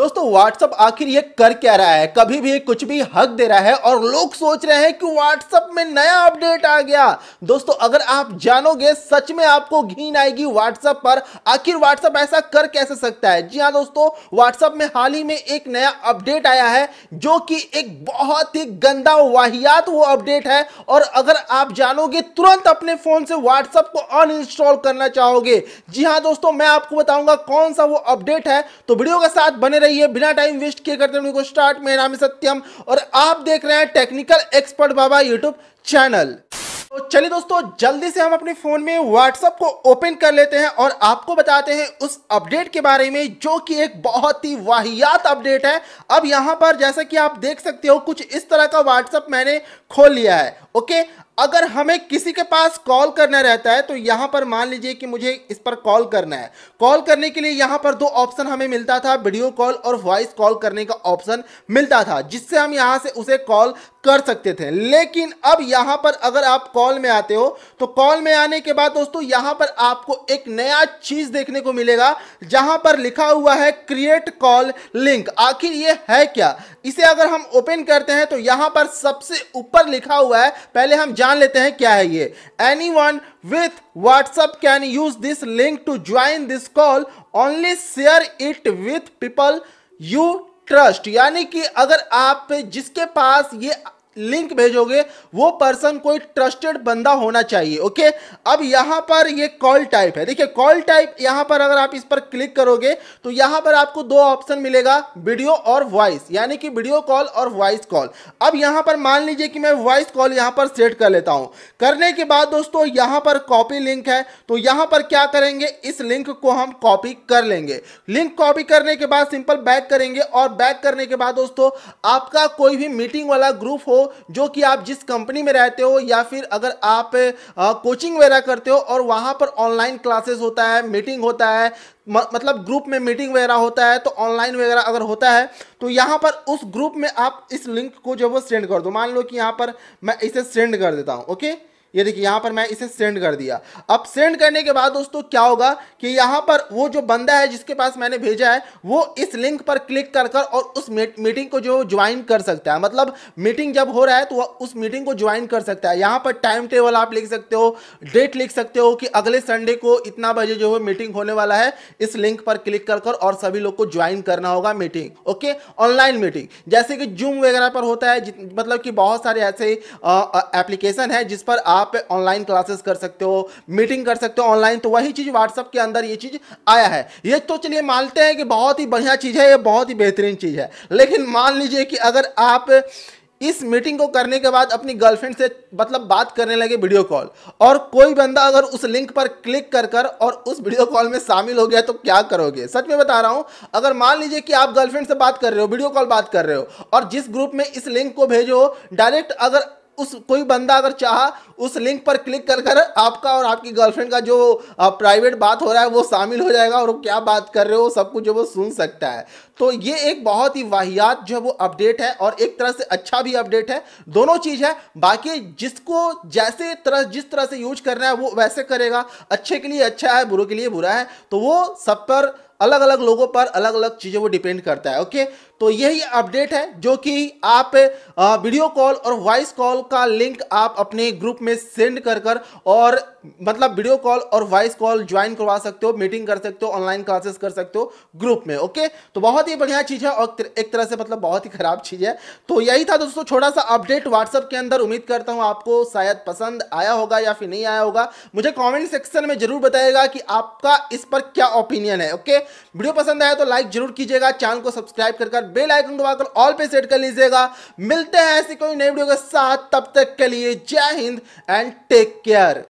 दोस्तों व्हाट्सअप आखिर ये कर क्या रहा है कभी भी कुछ भी हक दे रहा है और लोग सोच रहे हैं कि व्हाट्सअप में नया अपडेट आ गया दोस्तों अगर आप जानोगे सच में आपको घीन आएगी व्हाट्सअप पर आखिर व्हाट्सअप ऐसा कर कैसे सकता है जी हाँ दोस्तों व्हाट्सअप में हाल ही में एक नया अपडेट आया है जो कि एक बहुत ही गंदा वाहियात वो अपडेट है और अगर आप जानोगे तुरंत अपने फोन से व्हाट्सअप को अनइंस्टॉल करना चाहोगे जी हाँ दोस्तों मैं आपको बताऊंगा कौन सा वो अपडेट है तो वीडियो के साथ बने रहे रहिए बिना टाइम वेस्ट किए करते हैं स्टार्ट मेरा नाम है सत्यम और आप देख रहे हैं technical expert Baba YouTube channel तो चलिए दोस्तों जल्दी से हम अपने फ़ोन में व्हाट्सअप को ओपन कर लेते हैं और आपको बताते हैं उस अपडेट के बारे में जो कि एक बहुत ही वाहियात अपडेट है अब यहां पर जैसा कि आप देख सकते हो कुछ इस तरह का व्हाट्सअप मैंने खोल लिया है ओके अगर हमें किसी के पास कॉल करना रहता है तो यहां पर मान लीजिए कि मुझे इस पर कॉल करना है कॉल करने के लिए यहां पर दो ऑप्शन हमें मिलता था वीडियो कॉल और वॉइस कॉल करने का ऑप्शन मिलता था जिससे हम यहां से उसे कॉल कर सकते थे लेकिन अब यहां पर अगर आप कॉल में आते हो तो कॉल में आने के बाद दोस्तों यहां पर आपको एक नया चीज़ देखने को मिलेगा जहां पर लिखा हुआ है क्रिएट कॉल लिंक आखिर ये है क्या इसे अगर हम ओपन करते हैं तो यहां पर सबसे ऊपर लिखा हुआ है पहले हम जान जान लेते हैं क्या है ये anyone with WhatsApp can use this link to join this call only share it with people you trust यानी कि अगर आप जिसके पास ये लिंक भेजोगे वो पर्सन कोई ट्रस्टेड बंदा होना चाहिए ओके अब यहां पर ये कॉल टाइप है देखिए कॉल टाइप यहां पर अगर आप इस पर क्लिक करोगे तो यहां पर आपको दो ऑप्शन मिलेगा वीडियो और वॉइस यानी कि वीडियो कॉल और वॉइस कॉल अब यहां पर मान लीजिए कि मैं वॉइस कॉल यहां पर सेट कर लेता हूं करने के बाद दोस्तों यहां पर कॉपी लिंक है तो यहां पर क्या करेंगे इस लिंक को हम कॉपी कर लेंगे लिंक कॉपी करने के बाद सिंपल बैक करेंगे और बैक करने के बाद दोस्तों आपका कोई भी मीटिंग वाला ग्रुप हो जो कि आप जिस कंपनी में रहते हो या फिर अगर आप कोचिंग वगैरह करते हो और वहाँ पर ऑनलाइन क्लासेस होता है मीटिंग होता है मतलब ग्रुप में मीटिंग वगैरह होता है तो ऑनलाइन वगैरह अगर होता है तो यहाँ पर उस ग्रुप में आप इस लिंक को जो वो सेंड कर दो मान लो कि यहाँ पर मैं इसे सेंड कर देता हूँ ओके ये देखिए यहाँ पर मैं इसे सेंड कर दिया अब सेंड करने के बाद दोस्तों क्या होगा कि यहाँ पर वो जो बंदा है जिसके पास मैंने भेजा है वो इस लिंक पर क्लिक कर कर और उस मीटिंग को जो ज्वाइन कर सकता है मतलब मीटिंग जब हो रहा है तो वह उस मीटिंग को ज्वाइन कर सकता है यहाँ पर टाइम टेबल आप लिख सकते हो डेट लिख सकते हो कि अगले संडे को इतना बजे जो है मीटिंग होने वाला है इस लिंक पर क्लिक कर कर और सभी लोग को ज्वाइन करना होगा मीटिंग ओके ऑनलाइन मीटिंग जैसे कि जूम वगैरह पर होता है मतलब कि बहुत सारे ऐसे एप्लीकेशन है जिस पर आप आप ऑनलाइन क्लासेस कर सकते हो मीटिंग कर सकते हो ऑनलाइन तो वही चीज़ व्हाट्सअप के अंदर ये चीज़ आया है ये तो चलिए मानते हैं कि बहुत ही बढ़िया चीज़ है ये बहुत ही बेहतरीन चीज़ है लेकिन मान लीजिए कि अगर आप इस मीटिंग को करने के बाद अपनी गर्लफ्रेंड से मतलब बात करने लगे वीडियो कॉल और कोई बंदा अगर उस लिंक पर क्लिक कर कर और उस वीडियो कॉल में शामिल हो गया तो क्या करोगे सच में बता रहा हूं अगर मान लीजिए कि आप गर्लफ्रेंड से बात कर रहे हो वीडियो कॉल बात कर रहे हो और जिस ग्रुप में इस लिंक को भेजो डायरेक्ट अगर उस कोई बंदा अगर चाहा उस लिंक पर क्लिक कर कर आपका और आपकी गर्लफ्रेंड का जो प्राइवेट बात हो रहा है वो शामिल हो जाएगा और वो क्या बात कर रहे हो सब कुछ जो वो सुन सकता है तो ये एक बहुत ही वाहियात जो है वो अपडेट है और एक तरह से अच्छा भी अपडेट है दोनों चीज़ है बाकी जिसको जैसे तरह जिस तरह से यूज करना है वो वैसे करेगा अच्छे के लिए अच्छा है बुरे के लिए बुरा है तो वो सब पर अलग अलग लोगों पर अलग अलग चीज़ें वो डिपेंड करता है ओके तो यही अपडेट है जो कि आप वीडियो कॉल और वॉइस कॉल का लिंक आप अपने ग्रुप में सेंड कर कर और मतलब वीडियो कॉल और वॉइस कॉल ज्वाइन करवा सकते हो मीटिंग कर सकते हो ऑनलाइन क्लासेस कर सकते हो ग्रुप में ओके तो बहुत ही बढ़िया चीज़ है और एक तरह से मतलब बहुत ही खराब चीज़ है तो यही था दोस्तों छोटा सा अपडेट व्हाट्सअप के अंदर उम्मीद करता हूँ आपको शायद पसंद आया होगा या फिर नहीं आया होगा मुझे कॉमेंट सेक्शन में जरूर बताएगा कि आपका इस पर क्या ओपिनियन है ओके वीडियो पसंद आया तो लाइक जरूर कीजिएगा चैनल को सब्सक्राइब कर बेल आइकन दबाकर ऑल पे सेट कर लीजिएगा मिलते हैं ऐसी कोई नई वीडियो के साथ तब तक के लिए जय हिंद एंड टेक केयर